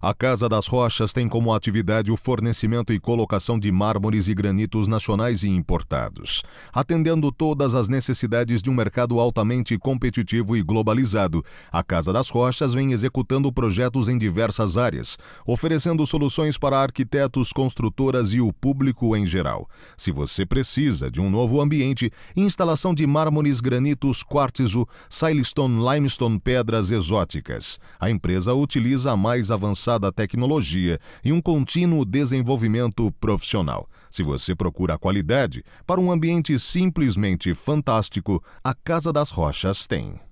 A Casa das Rochas tem como atividade o fornecimento e colocação de mármores e granitos nacionais e importados, atendendo todas as necessidades de um mercado altamente competitivo e globalizado. A Casa das Rochas vem executando projetos em diversas áreas, oferecendo soluções para arquitetos, construtoras e o público em geral. Se você precisa de um novo ambiente, instalação de mármores, granitos, quartzo, silestone, limestone, pedras exóticas. A empresa utiliza a mais avançada avançada tecnologia e um contínuo desenvolvimento profissional. Se você procura a qualidade para um ambiente simplesmente fantástico, a Casa das Rochas tem.